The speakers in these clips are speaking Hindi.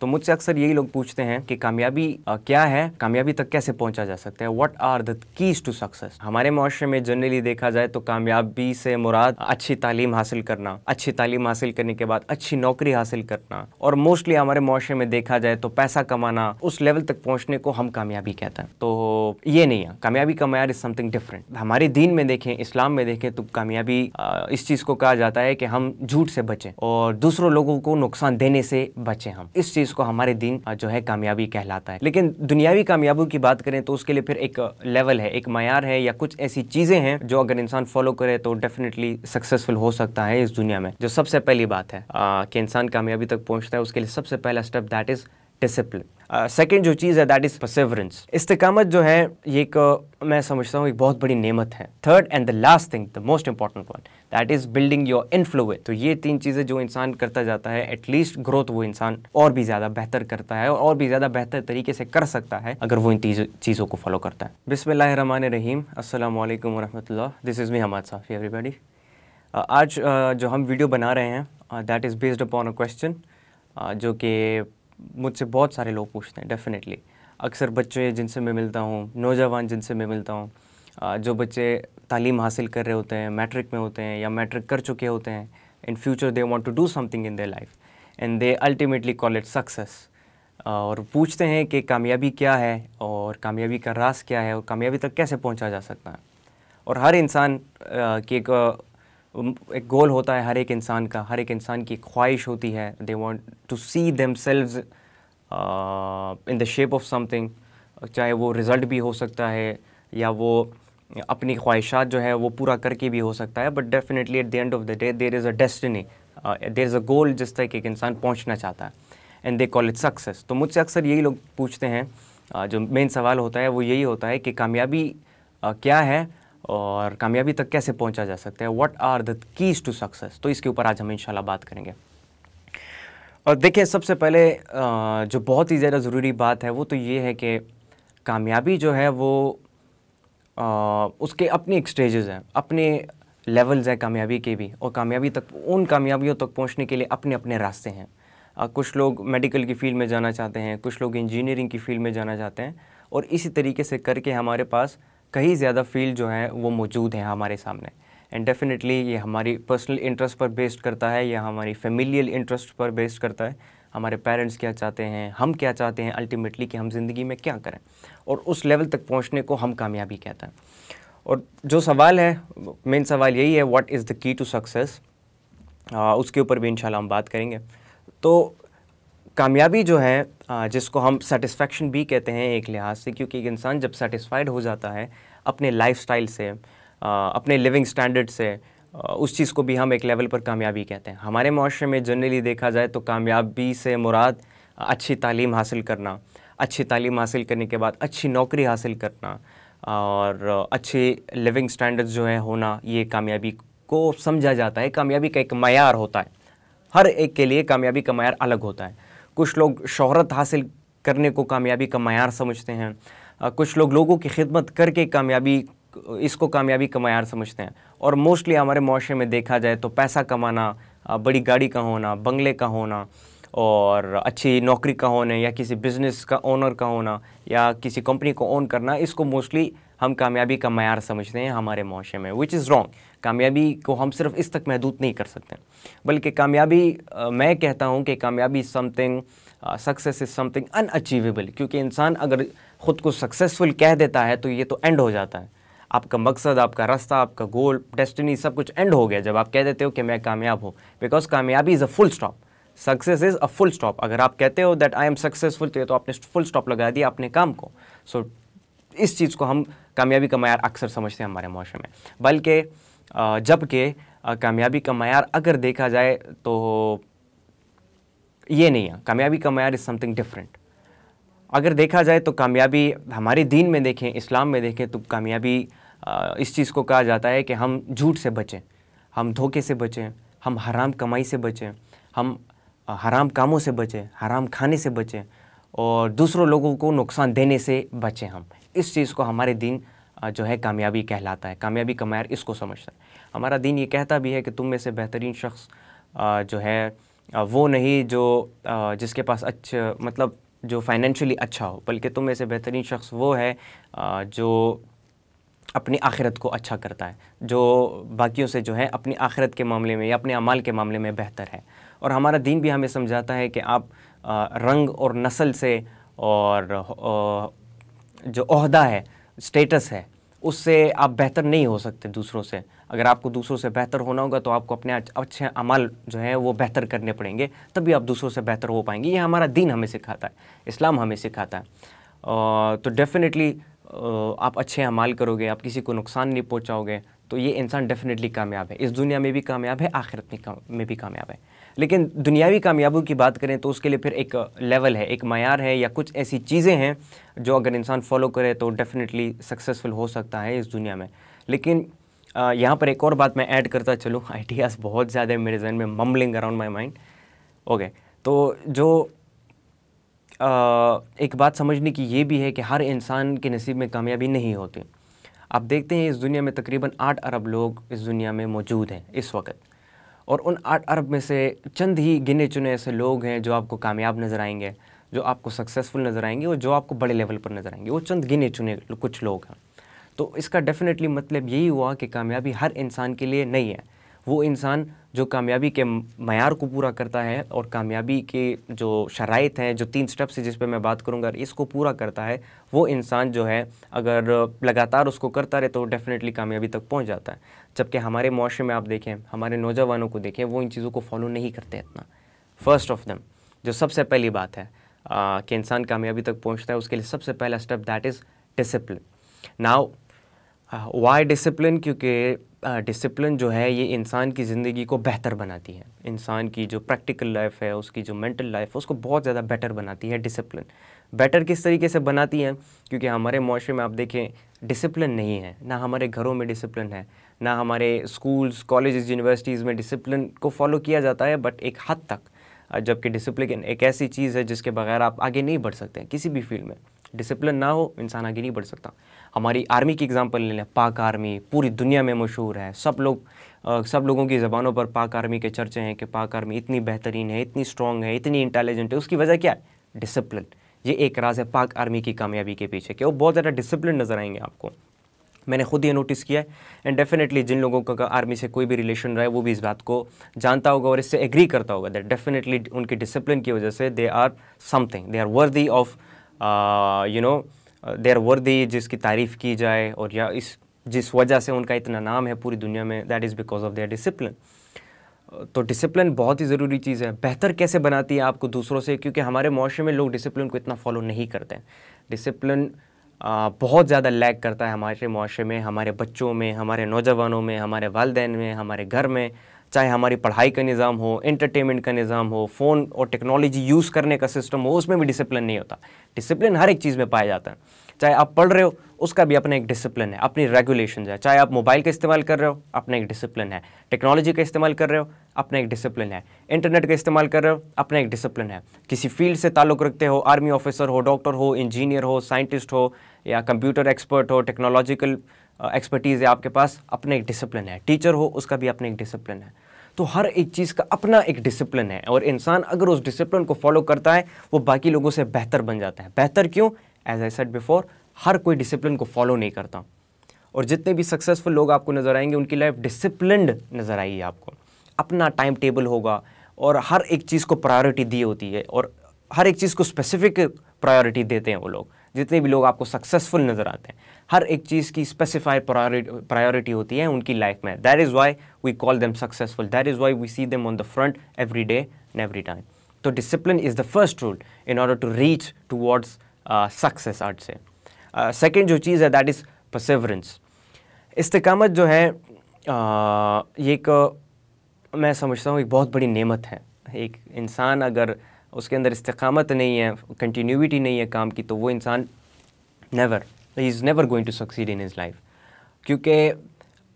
तो मुझसे अक्सर यही लोग पूछते हैं कि कामयाबी क्या है कामयाबी तक कैसे पहुंचा जा सकता है what are the keys to success हमारे माशरे में जनरली देखा जाए तो कामयाबी से मुराद अच्छी तालीम हासिल करना अच्छी तालीम हासिल करने के बाद अच्छी नौकरी हासिल करना और मोस्टली हमारे माशरे में देखा जाए तो पैसा कमाना उस लेवल तक पहुँचने को हम कामयाबी कहते हैं तो ये नहीं है कामयाबी का मैार इज समथिंग डिफरेंट हमारे दीन में देखें इस्लाम में देखें तो कामयाबी इस चीज़ को कहा जाता है कि हम झूठ से बचें और दूसरों लोगों को नुकसान देने से बचें हम इस चीज़ को हमारे दिन जो है कामयाबी कहलाता है लेकिन दुनियावी कामयाबी की बात करें तो उसके लिए फिर एक लेवल है एक मैार है या कुछ ऐसी चीज़ें हैं जो अगर इंसान फॉलो करे तो डेफिनेटली सक्सेसफुल हो सकता है इस दुनिया में जो सबसे पहली बात है कि इंसान कामयाबी तक पहुँचता है उसके लिए सबसे पहला step that is discipline second uh, जो चीज़ है दैट इज़ परसिवरेंस इस्तकामत जो है ये एक uh, मैं समझता हूँ एक बहुत बड़ी नेमत है third and the last thing the most important one that is building your influence तो ये तीन चीज़ें जो इंसान करता जाता है एटलीस्ट ग्रोथ वो इंसान और भी ज़्यादा बेहतर करता है और भी ज़्यादा बेहतर तरीके से कर सकता है अगर वो इन चीज़ों को फॉलो करता है बिसमान रहीम असल वरहमल this is me Hamad Safi everybody आज uh, जो हम वीडियो बना रहे हैं that is based upon a question जो कि मुझसे बहुत सारे लोग पूछते हैं डेफिनेटली अक्सर बच्चे जिनसे मैं मिलता हूँ नौजवान जिनसे मैं मिलता हूँ जो बच्चे तालीम हासिल कर रहे होते हैं मैट्रिक में होते हैं या मैट्रिक कर चुके होते हैं in future they want to do something in their life and they ultimately call it success और पूछते हैं कि कामयाबी क्या है और कामयाबी का रास क्या है और कामयाबी तक कैसे पहुंचा जा सकता है और हर इंसान की एक एक गोल होता है हर एक इंसान का हर एक इंसान की ख्वाहिश होती है they want to see themselves in the shape of something चाहे वो रिज़ल्ट भी हो सकता है या वो अपनी ख्वाहिशात जो है वो पूरा करके भी हो सकता है but definitely at the end of the day there is a destiny there is a goal जिस तक एक इंसान पहुँचना चाहता है and they call it success तो मुझसे अक्सर यही लोग पूछते हैं uh, जो मेन सवाल होता है वो यही होता है कि कामयाबी uh, क्या है और कामयाबी तक कैसे पहुंचा जा सकता है what are the keys to success तो इसके ऊपर आज हम इंशाल्लाह बात करेंगे और देखिए सबसे पहले जो बहुत ही ज़्यादा ज़रूरी बात है वो तो ये है कि कामयाबी जो है वो उसके अपने एक स्टेजेस हैं अपने लेवल्स हैं कामयाबी के भी और कामयाबी तक उन कामयाबियों तक पहुँचने के लिए अपने अपने रास्ते हैं कुछ लोग मेडिकल की फ़ील्ड में जाना चाहते हैं कुछ लोग इंजीनियरिंग की फ़ील्ड में जाना चाहते हैं और इसी तरीके से करके हमारे पास कहीं ज़्यादा फील्ड जो है वो मौजूद हैं हमारे सामने एंड डेफिनेटली ये हमारी पर्सनल इंटरेस्ट पर बेस्ड करता है या हमारी फैमिलियल इंटरेस्ट पर बेस्ड करता है हमारे पेरेंट्स क्या चाहते हैं हम क्या चाहते हैं अल्टीमेटली कि हम ज़िंदगी में क्या करें और उस लेवल तक पहुंचने को हम कामयाबी कहते हैं और जो सवाल है मेन सवाल यही है what is the key to success उसके ऊपर भी इंशाल्लाह हम बात करेंगे तो कामयाबी जो है जिसको हम सेटिस्फैक्शन भी कहते हैं एक लिहाज से क्योंकि एक इंसान जब सेटिस्फाइड हो जाता है अपने स्टाइल से अपने लिविंग स्टैंडर्ड से उस चीज़ को भी हम एक लेवल पर कामयाबी कहते हैं हमारे माशरे में जनरली देखा जाए तो कामयाबी से मुराद अच्छी तालीम हासिल करना अच्छी तालीम हासिल करने के बाद अच्छी नौकरी हासिल करना और अच्छे लिविंग स्टैंडर्ड जो है होना ये कामयाबी को समझा जाता है कामयाबी का एक मैार होता है हर एक के लिए कामयाबी का मैार अलग होता है कुछ लोग शहरत हासिल करने को कामयाबी का मैार समझते हैं कुछ लोग लोगों की खिदमत करके कामयाबी इसको कामयाबी का मैार समझते हैं और मोस्टली हमारे माशरे में देखा जाए तो पैसा कमाना बड़ी गाड़ी का होना बंगले का होना और अच्छी नौकरी का होना या किसी बिज़नेस का ओनर का होना या किसी कंपनी को ओन करना इसको मोस्टली हम कामयाबी का मैार समझते हैं हमारे माशरे में विच इज़ रॉन्ग कामयाबी को हम सिर्फ इस तक महदूद नहीं कर सकते बल्कि कामयाबी मैं कहता हूँ कि कामयाबी something success is something unachievable क्योंकि इंसान अगर ख़ुद को सक्सेसफुल कह देता है तो ये तो एंड हो जाता है आपका मकसद आपका रास्ता आपका गोल डेस्टिनी सब कुछ एंड हो गया जब आप कह देते हो कि मैं कामयाब हूँ बिकॉज कामयाबी is a full stop success is a full stop अगर आप कहते हो दैट आई एम सक्सेसफुल तो तो आपने फुल स्टॉप लगा दिया अपने काम को सो so, इस चीज़ को हम कामयाबी का मैार अक्सर समझते हैं हमारे माशरे में बल्कि जबकि कामयाबी का मैार अगर देखा जाए तो ये नहीं है कामयाबी का मैार इज़ समथिंग डिफरेंट अगर देखा जाए तो कामयाबी हमारे दीन में देखें इस्लाम में देखें तो कामयाबी इस चीज़ को कहा जाता है कि हम झूठ से बचें हम धोखे से बचें हम हराम कमाई से बचें हम हराम कामों से बचें हराम खाने से बचें और दूसरों लोगों को नुकसान देने से बचें हम इस चीज़ को हमारे दिन जो है कामयाबी कहलाता है कामयाबी का मैार इसको समझता है हमारा दिन ये कहता भी है कि तुम में से बेहतरीन शख्स जो है वो नहीं जो जिसके पास अच्छे मतलब जो फाइनेंशियली अच्छा हो बल्कि तुम में से बेहतरीन शख्स वो है जो अपनी आखिरत को अच्छा करता है जो बाकियों से जो है अपनी आखिरत के मामले में या अपने अमाल के मामले में बेहतर है और हमारा दिन भी हमें समझाता है कि आप रंग और नस्ल से और जो अहदा है स्टेटस है उससे आप बेहतर नहीं हो सकते दूसरों से अगर आपको दूसरों से बेहतर होना होगा तो आपको अपने अच्छे अमल जो हैं वो बेहतर करने पड़ेंगे तभी आप दूसरों से बेहतर हो पाएंगे ये हमारा दीन हमें सिखाता है इस्लाम हमें सिखाता है तो डेफिनेटली आप अच्छे अमाल करोगे आप किसी को नुकसान नहीं पहुँचाओगे तो ये इंसान डेफिनेटली कामयाब है इस दुनिया में भी कामयाब है आखिरत में भी कामयाब है लेकिन दुनियावी कामयाबी की बात करें तो उसके लिए फिर एक लेवल है एक मैार है या कुछ ऐसी चीज़ें हैं जो अगर इंसान फॉलो करे तो डेफिनेटली सक्सेसफुल हो सकता है इस दुनिया में लेकिन यहाँ पर एक और बात मैं ऐड करता चलूँ आइडियाज़ बहुत ज़्यादा है मेरे जहन में mumbling around my mind okay तो जो आ, एक बात समझने की ये भी है कि हर इंसान के नसीब में कामयाबी नहीं होती आप देखते हैं इस दुनिया में तकरीबन आठ अरब लोग इस दुनिया में मौजूद हैं इस वक्त और उन आठ अरब में से चंद ही गिने चुने ऐसे लोग हैं जो आपको कामयाब नज़र आएंगे जो आपको सक्सेसफुल नज़र आएंगे और जो आपको बड़े लेवल पर नज़र आएंगे वो चंद गिने चुने कुछ लोग हैं तो इसका डेफिनेटली मतलब यही हुआ कि कामयाबी हर इंसान के लिए नहीं है वो इंसान जो कामयाबी के मैार को पूरा करता है और कामयाबी के जो शराइ हैं जो तीन स्टेप्स जिस पर मैं बात करूँगा इसको पूरा करता है वो इंसान जो है अगर लगातार उसको करता रहे तो डेफ़िनेटली कामयाबी तक पहुँच जाता है जबकि हमारे माशरे में आप देखें हमारे नौजवानों को देखें वो इन चीज़ों को फॉलो नहीं करते इतना फर्स्ट ऑफ दम जो सबसे पहली बात है आ, कि इंसान कामयाबी तक पहुँचता है उसके लिए सबसे पहला step that is discipline now why discipline क्योंकि डिसिप्लिन जो है ये इंसान की ज़िंदगी को बेहतर बनाती है इंसान की जो प्रैक्टिकल लाइफ है उसकी जो मेंटल लाइफ है उसको बहुत ज़्यादा बेटर बनाती है डिसिप्लिन बेटर किस तरीके से बनाती है क्योंकि हमारे माशरे में आप देखें डिसिप्लिन नहीं है ना हमारे घरों में डिसिप्लिन है ना हमारे स्कूल्स कॉलेज यूनिवर्सिटीज़ में डिसिप्लिन को फॉलो किया जाता है बट एक हद तक जबकि डिसिप्लिन एक ऐसी चीज़ है जिसके बगैर आप आगे नहीं बढ़ सकते किसी भी फील्ड में डिसिप्लिन ना हो इंसान आगे नहीं बढ़ सकता हमारी आर्मी की एग्ज़ाम्पल ले लें पाक आर्मी पूरी दुनिया में मशहूर है सब लोग सब लोगों की ज़बानों पर पाक आर्मी के चर्चे हैं कि पाक आर्मी इतनी बेहतरीन है इतनी स्ट्रॉन्ग है इतनी इंटेलिजेंट है उसकी वजह क्या है डिसिप्लिन ये एक राज है पाक आर्मी की कामयाबी के पीछे कि वो बहुत ज़्यादा डिसिप्लिन नज़र आएंगे आपको मैंने खुद ये नोटिस किया है एंड डेफिनेटली जिन लोगों का आर्मी से कोई भी रिलेशन रहा है वो भी इस बात को जानता होगा और इससे एग्री करता होगा दैट डेफिनेटली उनकी डिसिप्लिन की वजह से they are something they are worthy of you know their वर्दी जिसकी तारीफ़ की जाए और या इस जिस वजह से उनका इतना नाम है पूरी दुनिया में that is because of their discipline तो डिसिप्लिन बहुत ही ज़रूरी चीज़ है बेहतर कैसे बनाती है आपको दूसरों से क्योंकि हमारे मुआरे में लोग डिसिप्लिन को इतना फॉलो नहीं करते हैं डिसिप्लिन बहुत ज़्यादा लैग करता है हमारे मुआरे में हमारे बच्चों में हमारे नौजवानों में हमारे वालदेन में हमारे घर में चाहे हमारी पढ़ाई का निज़ाम हो एंटरटेनमेंट का निज़ाम हो फ़ोन और टेक्नोलॉजी यूज़ करने का सिस्टम हो उसमें भी डिसिप्लिन नहीं होता डिसिप्लिन हर एक चीज़ में पाया जाता है चाहे आप पढ़ रहे हो उसका भी अपना एक डिसिप्लिन है अपनी रेगुलेशन है चाहे आप मोबाइल का इस्तेमाल कर रहे हो अपना एक डिसिप्लिन है टेक्नोलॉजी का इस्तेमाल कर रहे हो अपना एक डिसिप्लिन है इंटरनेट का इस्तेमाल कर रहे हो अपना एक डिसिप्लिन है किसी फील्ड से ताल्लुक़ रखते हो आर्मी ऑफिसर हो डॉक्टर हो इंजीनियर हो साइंटिस्ट हो या कंप्यूटर एक्सपर्ट हो टेक्नोलॉजिकल एक्सपर्टीज़ uh, है आपके पास अपना एक डिसिप्लिन है टीचर हो उसका भी अपना एक डिसिप्लिन है तो हर एक चीज़ का अपना एक डिसिप्लिन है और इंसान अगर उस डिसिप्लिन को फॉलो करता है वो बाकी लोगों से बेहतर बन जाता है बेहतर क्यों एज आई सेट बिफोर हर कोई डिसिप्लिन को फॉलो नहीं करता और जितने भी सक्सेसफुल लोग आपको नज़र आएंगे उनकी लाइफ डिसिप्लिनड नज़र आएगी आपको अपना टाइम टेबल होगा और हर एक चीज़ को प्रायोरिटी दी होती है और हर एक चीज़ को स्पेसिफिक प्रायोरिटी देते हैं वो लोग जितने भी लोग आपको सक्सेसफुल नज़र आते हैं हर एक चीज़ की स्पेसिफाइड प्रायोरिटी होती है उनकी लाइफ में that is why we call them successful that is why we see them on the front every day and every time तो discipline is the first rule in order to reach towards success आर्ट से सेकेंड जो चीज़ है दैट इज़ परसिवरेंस इस्तकामत जो है uh, एक मैं समझता हूँ एक बहुत बड़ी नेमत है एक इंसान अगर उसके अंदर इस्तकामत नहीं है कंटिन्यूटी नहीं है काम की तो वो इंसान never he is never going to succeed in his life क्योंकि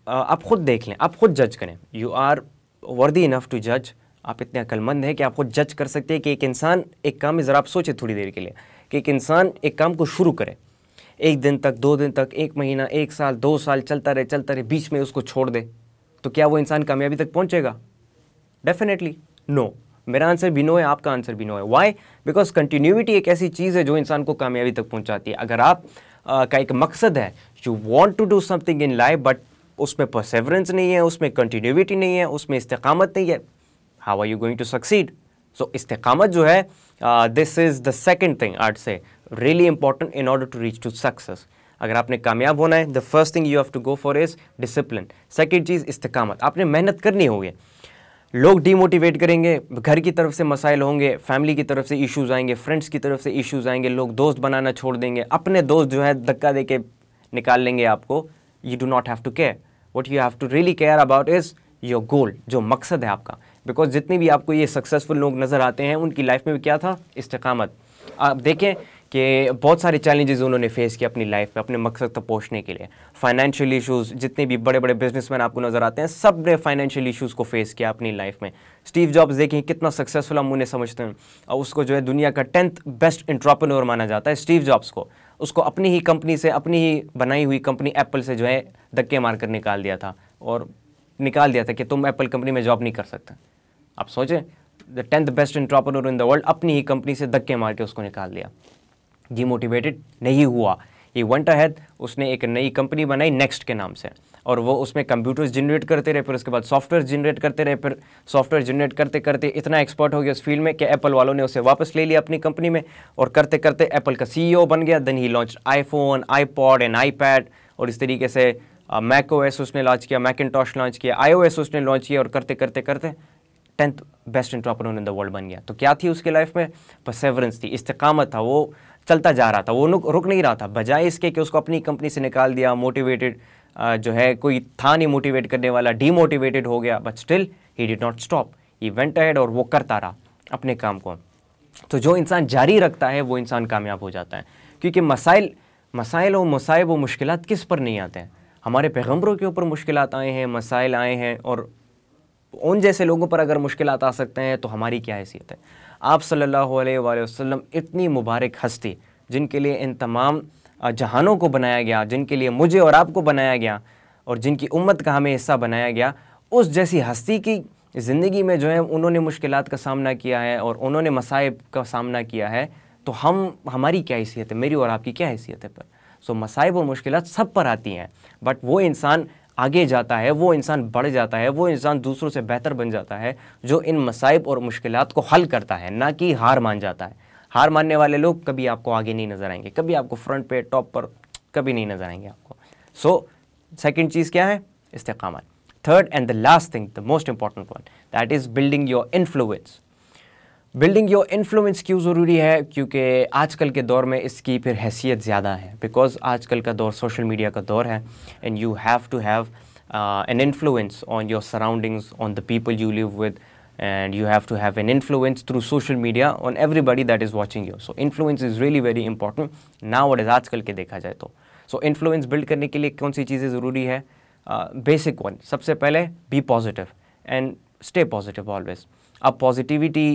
आप ख़ुद देख लें आप ख़ुद जज करें you are worthy enough to जज आप इतने अक्लमंद हैं कि आप खुद जज कर सकते हैं कि एक इंसान एक काम में ज़रा आप सोचें थोड़ी देर के लिए कि एक इंसान एक काम को शुरू करे एक दिन तक दो दिन तक एक महीना एक साल दो साल चलता रहे चलता रहे बीच में उसको छोड़ दे तो क्या वो इंसान कामयाबी तक पहुँचेगा डेफिनेटली नो मेरा आंसर भी नो है आपका आंसर भी नो है वाई बिकॉज कंटिन्यूटी एक ऐसी चीज़ है जो इंसान को कामयाबी तक पहुँचाती है अगर आप आ, का एक मकसद है you want to do something in life but उसमें परसेवरेंस नहीं है उसमें कंटिन्यूटी नहीं है उसमें इस्तकामत नहीं है how are you going to succeed so इस्तकामत जो है this is the second thing आर्ट से really important in order to reach to success अगर आपने कामयाब होना है the first thing you have to go for is discipline second चीज़ इस्तकामत आपने मेहनत करनी होगी लोग डीमोटिवेट करेंगे घर की तरफ से मसाइल होंगे फैमिली की तरफ से इश्यूज आएंगे फ्रेंड्स की तरफ से इश्यूज आएंगे लोग दोस्त बनाना छोड़ देंगे अपने दोस्त जो है धक्का दे के निकाल लेंगे आपको you do not have to care what you have to really care about is your goal जो मकसद है आपका बिकॉज जितने भी आपको ये सक्सेसफुल लोग नज़र आते हैं उनकी लाइफ में भी क्या था इस्तकामत आप देखें कि बहुत सारे चैलेंजेस उन्होंने फेस किए अपनी लाइफ में अपने मकसद तक पहुंचने के लिए फाइनेंशियल इश्यूज जितने भी बड़े बड़े बिजनेसमैन आपको नज़र आते हैं सब ने फाइनेंशियल इश्यूज़ को फेस किया अपनी लाइफ में स्टीव जॉब्स देखें कितना सक्सेसफुल हम उन्हें समझते हैं और उसको जो है दुनिया का टेंथ बेस्ट इंट्राप्रनोर माना जाता है स्टीव जॉब्स को उसको अपनी ही कंपनी से अपनी ही बनाई हुई कंपनी एप्पल से जो है धक्के मारकर निकाल दिया था और निकाल दिया था कि तुम एप्पल कंपनी में जॉब नहीं कर सकते आप सोचें the tenth best entrepreneur in the world अपनी ही कंपनी से धक्के मार के उसको निकाल दिया डिमोटिवेटेड नहीं हुआ ये इवेंट अहद उसने एक नई कंपनी बनाई नेक्स्ट के नाम से और वो उसमें कंप्यूटर्स जनरेट करते रहे फिर उसके बाद सॉफ्टवेयर जनरेट करते रहे फिर सॉफ्टवेयर जनरेट करते करते इतना एक्सपर्ट हो गया उस फील्ड में कि एप्पल वालों ने उसे वापस ले लिया अपनी कंपनी में और करते करते एप्पल का सीईओ बन गया then he launch iPhone iPod and iPad और इस तरीके से मैक ओ एस उसने लॉन्च किया मैक लॉन्च किया आई ओ एस उसने लॉन्च किया और करते करते करते tenth best entrepreneur in the world बन गया तो क्या थी उसकी लाइफ में परसेवरेंस थी इस्तकामत था वो चलता जा रहा था वो रुक नहीं रहा था बजाय इसके कि उसको अपनी कंपनी से निकाल दिया मोटिवेटेड जो है कोई था नहीं मोटिवेट करने वाला डीमोटिवेटेड हो गया but still he did not stop he went ahead और वो करता रहा अपने काम को तो जो इंसान जारी रखता है वो इंसान कामयाब हो जाता है क्योंकि मसाइल मसाइल और मसाइब व मुश्किल किस पर नहीं आते हैं हमारे पैगम्बरों के ऊपर मुश्किल आए हैं मसाइल आए हैं और उन जैसे लोगों पर अगर मुश्किल आ सकते हैं तो हमारी क्या हैसियत है आप सल्लल्लाहु अलैहि वसल्लम इतनी मुबारक हस्ती जिनके लिए इन तमाम जहानों को बनाया गया जिनके लिए मुझे और आपको बनाया गया और जिनकी उम्मत का हमें हिस्सा बनाया गया उस जैसी हस्ती की ज़िंदगी में जो है उन्होंने मुश्किल का सामना किया है और उन्होंने मसाइब का सामना किया है तो हम हमारी क्या हैसियत है मेरी और आपकी क्या हैसियत है पर सो मसाइब और मुश्किल सब पर आती हैं बट वो इंसान आगे जाता है वो इंसान बढ़ जाता है वो इंसान दूसरों से बेहतर बन जाता है जो इन मसाइब और मुश्किल को हल करता है ना कि हार मान जाता है हार मानने वाले लोग कभी आपको आगे नहीं नज़र आएंगे कभी आपको फ्रंट पे टॉप पर कभी नहीं नज़र आएंगे आपको सो सेकेंड चीज़ क्या है इस्तेकाम third and the last thing the most important one that is building your influence building your influence क्यों ज़रूरी है क्योंकि आजकल के दौर में इसकी फिर हैसियत ज़्यादा है बिकॉज आजकल का दौर सोशल मीडिया का दौर है and you have to have an influence on your surroundings on the people you live with and you to have an to through social media on everybody media is watching you so watching is really very important really very is आज कल के देखा जाए तो सो इन्फ्लुएंस बिल्ड करने के लिए कौन सी चीज़ें ज़रूरी है बेसिक uh, वन सबसे पहले be positive and stay positive always अब पॉजिटिविटी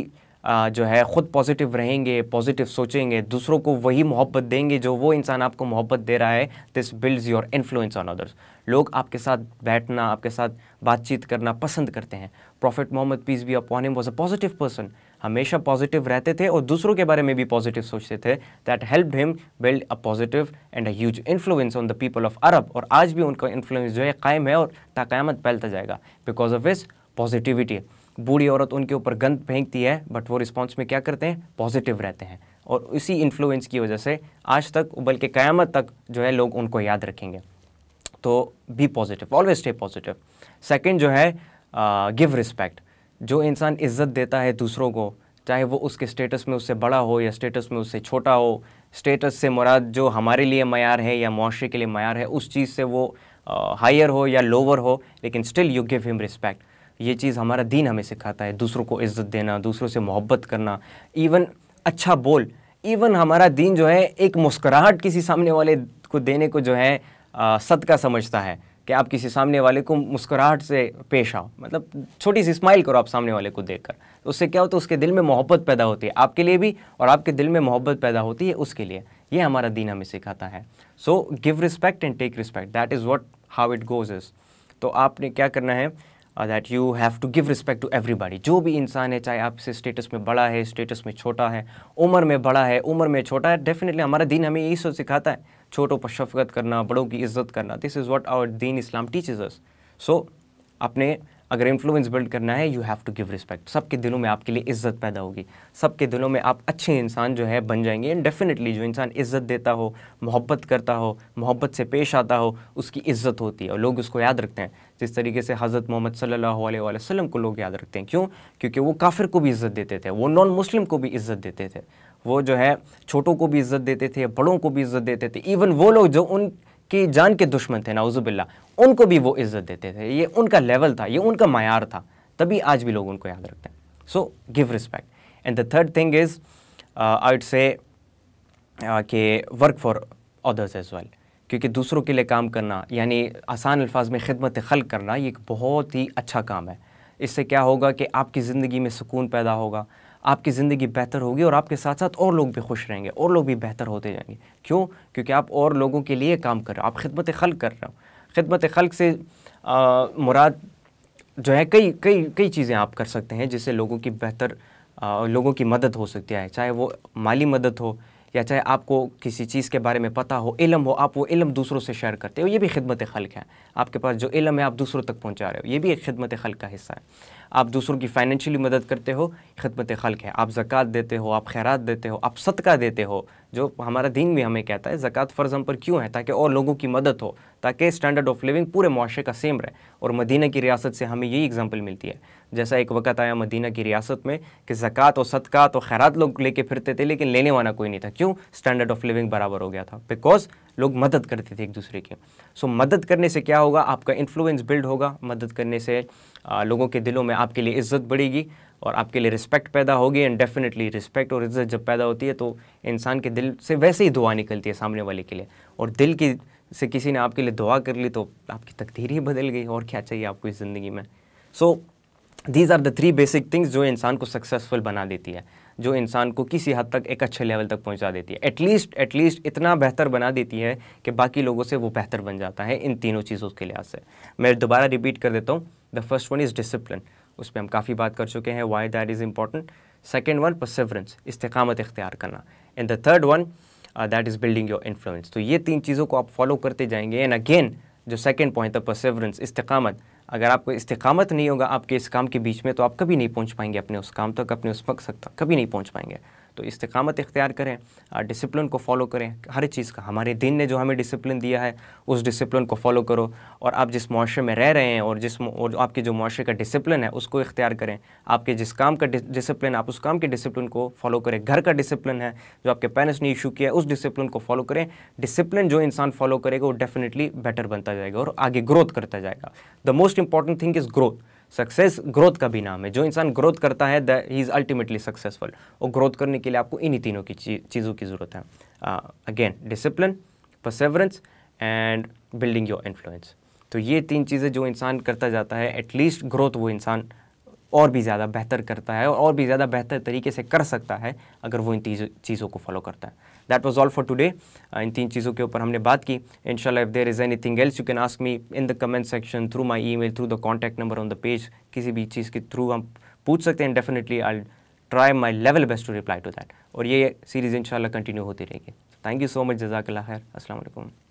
जो है ख़ुद पॉजिटिव रहेंगे पॉजिटिव सोचेंगे दूसरों को वही मोहब्बत देंगे जो वो इंसान आपको मोहब्बत दे रहा है this builds your influence on others लोग आपके साथ बैठना आपके साथ बातचीत करना पसंद करते हैं prophet Muhammad peace be upon him was a positive person हमेशा पॉजिटिव रहते थे और दूसरों के बारे में भी पॉजिटिव सोचते थे that help him build a positive and a huge influence on the people of Arab और आज भी उनका इन्फ्लुएंस जो है कायम है और ताकयामत फैलता जाएगा बिकॉज ऑफ इस पॉजिटिविटी बूढ़ी औरत उनके ऊपर गंद फेंकती है बट वो रिस्पॉन्स में क्या करते हैं पॉजिटिव रहते हैं और इसी इन्फ्लुएंस की वजह से आज तक बल्कि क़्यामत तक जो है लोग उनको याद रखेंगे तो be positive always stay positive second जो है गिव uh, रिस्पेक्ट जो इंसान इज़्ज़त देता है दूसरों को चाहे वो उसके स्टेटस में उससे बड़ा हो या स्टेटस में उससे छोटा हो स्टेटस से मुराद जो हमारे लिए मैार है या माशरे के लिए मैार है उस चीज़ से वो हायर uh, हो या लोअर हो लेकिन still you give him respect ये चीज़ हमारा दीन हमें सिखाता है दूसरों को इज़्ज़त देना दूसरों से मोहब्बत करना इवन अच्छा बोल इवन हमारा दीन जो है एक मुस्कुराहट किसी सामने वाले को देने को जो है सदका समझता है कि आप किसी सामने वाले को मुस्कुराहट से पेश आओ मतलब छोटी सी स्माइल करो आप सामने वाले को देखकर तो उससे क्या होता है उसके दिल में मोहब्बत पैदा होती है आपके लिए भी और आपके दिल में मोहब्बत पैदा होती है उसके लिए ये हमारा दीन हमें सिखाता है so give respect and take respect that is what how it goes is तो आपने क्या करना है that you have to give respect to everybody जो भी इंसान है चाहे आपसे स्टेटस में बड़ा है स्टेटस में छोटा है उम्र में बड़ा है उम्र में छोटा है डेफिनेटली हमारा दीन हमें यही सब सिखाता है छोटों पर शफकत करना बड़ों की इज्जत करना दिस इज़ वॉट आवर दीन इस्लाम टीचर्स सो अपने अगर इन्फ्लुएंस बिल्ड करना है you have to give respect सबके दिलों में आपके लिए इज्जत पैदा होगी सबके दिलों में आप अच्छे इंसान जो है बन जाएंगे एंड डेफिनेटली जो इंसान इज्जत देता हो मोहब्बत करता हो मोहब्बत से पेश आता हो उसकी इज्जत होती है और लोग उसको याद रखते हैं जिस तरीके से हज़रत मोहम्मद सल्लल्लाहु अलैहि वसल्लम को लोग याद रखते हैं क्यों क्योंकि वो काफिर को भी इज्जत देते थे वो नॉन मुस्लिम को भी इज्जत देते थे वो जो है छोटों को भी इज्जत देते थे बड़ों को भी इज्जत देते थे इवन वो लोग जो उन कि जान के दुश्मन थे नाउजुबिल्ला उनको भी वो इज़्ज़त देते थे ये उनका लेवल था ये उनका मैार था तभी आज भी लोग उनको याद रखते हैं so give respect and the third thing is I would say कि work for others as well क्योंकि दूसरों के लिए काम करना यानी आसान अल्फाज में खिदमत खल करना ये एक बहुत ही अच्छा काम है इससे क्या होगा कि आपकी ज़िंदगी में सुकून पैदा होगा आपकी ज़िंदगी बेहतर होगी और आपके साथ साथ और लोग भी खुश रहेंगे और लोग भी बेहतर होते जाएंगे क्यों क्योंकि आप और लोगों के लिए काम कर रहे हो आप खिदमत खल कर रहे हो खिदमत खल से आ, मुराद जो है कई कई कई चीज़ें आप कर सकते हैं जिससे लोगों की बेहतर लोगों की मदद हो सकती है चाहे वो माली मदद हो या चाहे आपको किसी चीज़ के बारे में पता हो इलम हो आप वो इलम दूसरों से शेयर करते हो ये भी खिदमत खल है आपके पास जो इलम है आप दूसरों तक पहुँचा रहे हो ये भी एक खिदमत खल का हिस्सा है आप दूसरों की फाइनेंशियली मदद करते हो खदमत खल्क है आप ज़क़ात देते हो आप खैरत देते हो आप सदका देते हो जो हमारा दीन भी हमें कहता है ज़क़ात फ़र्ज़ हम पर क्यों है ताकि और लोगों की मदद हो ताकि स्टैंडर्ड ऑफ लिविंग पूरे माशरे का सेम रहे और मदीना की रियासत से हमें यही एग्ज़ाम्पल मिलती है जैसा एक वक्त आया मदीना की रियासत में कि ज़क़ात और सदक़ात और खैरत लोग लेके फिरते थे लेकिन लेने वाला कोई नहीं था क्यों स्टैंडर्ड ऑफ लिविंग बराबर हो गया था बिकॉज लोग मदद करते थे एक दूसरे की सो so, मदद करने से क्या होगा आपका इन्फ्लुएंस बिल्ड होगा मदद करने से आ, लोगों के दिलों में आपके लिए इज्जत बढ़ेगी और आपके लिए रिस्पेक्ट पैदा होगी एंड डेफिनेटली रिस्पेक्ट और इज्जत जब पैदा होती है तो इंसान के दिल से वैसे ही दुआ निकलती है सामने वाले के लिए और दिल की से किसी ने आपके लिए दुआ कर ली तो आपकी तकदीर ही बदल गई और क्या चाहिए आपको इस ज़िंदगी में so these are the three basic things जो इंसान को सक्सेसफुल बना देती है जो इंसान को किसी हद तक एक अच्छे लेवल तक पहुंचा देती है एटलीस्ट एटलीस्ट इतना बेहतर बना देती है कि बाकी लोगों से वो बेहतर बन जाता है इन तीनों चीज़ों के लिहाज से मैं दोबारा रिपीट कर देता हूँ the first one is discipline उस पर हम काफ़ी बात कर चुके हैं why that is important second one perseverance इस्तकामत इख्तियार करना and the third one that is building your influence तो ये तीन चीज़ों को आप फॉलो करते जाएंगे एंड अगेन जो सेकेंड पॉइंट है परसिवरेंस इस्तकामत अगर आपको इस्तकामत नहीं होगा आपके इस काम के बीच में तो आप कभी नहीं पहुँच पाएंगे अपने उस काम तक अपने उस मकसद तक कभी नहीं पहुँच पाएंगे तो इस्तकामत इख्तियार करें डिसिप्लिन को फॉलो करें हर चीज़ का हमारे दिन ने जो हमें डिसिप्लिन दिया है उस डिसिप्लिन को फॉलो करो और आप जिस मुआरे में रह रहे हैं और जिस और आपके जो मुआरे का डिसिप्लिन है उसको इख्तियार करें आपके जिस काम का डिसिप्लिन आप उस काम के डिसिप्लिन को फॉलो करें घर का डिसिप्लिन है जो आपके पेरेंट्स ने इशू किया है उस डिसिप्लिन को फॉलो करें डिसिप्लिन जो इंसान फॉलो करेगा वो डेफिनेटली बेटर बनता जाएगा और आगे ग्रोथ करता जाएगा the most important thing is growth success growth का भी नाम है जो इंसान ग्रोथ करता है the he is ultimately successful और ग्रोथ करने के लिए आपको इन्हीं तीनों की चीज़ों की ज़रूरत है again discipline perseverance and building your influence तो ये तीन चीज़ें जो इंसान करता जाता है एटलीस्ट ग्रोथ वो इंसान और भी ज़्यादा बेहतर करता है और भी ज़्यादा बेहतर तरीके से कर सकता है अगर वो इन चीज़ों को फॉलो करता है that was all for today इन तीन चीज़ों के ऊपर हमने बात की in if there is anything else you can ask me in the comment section through my email through the contact number on the page किसी भी चीज़ के थ्रू हम पूछ सकते हैं definitely I try my level best to reply to that और ये सीरीज़ इंशाल्लाह कंटिन्यू होती रहेगी थैंक यू सो मच जजाक खैर असल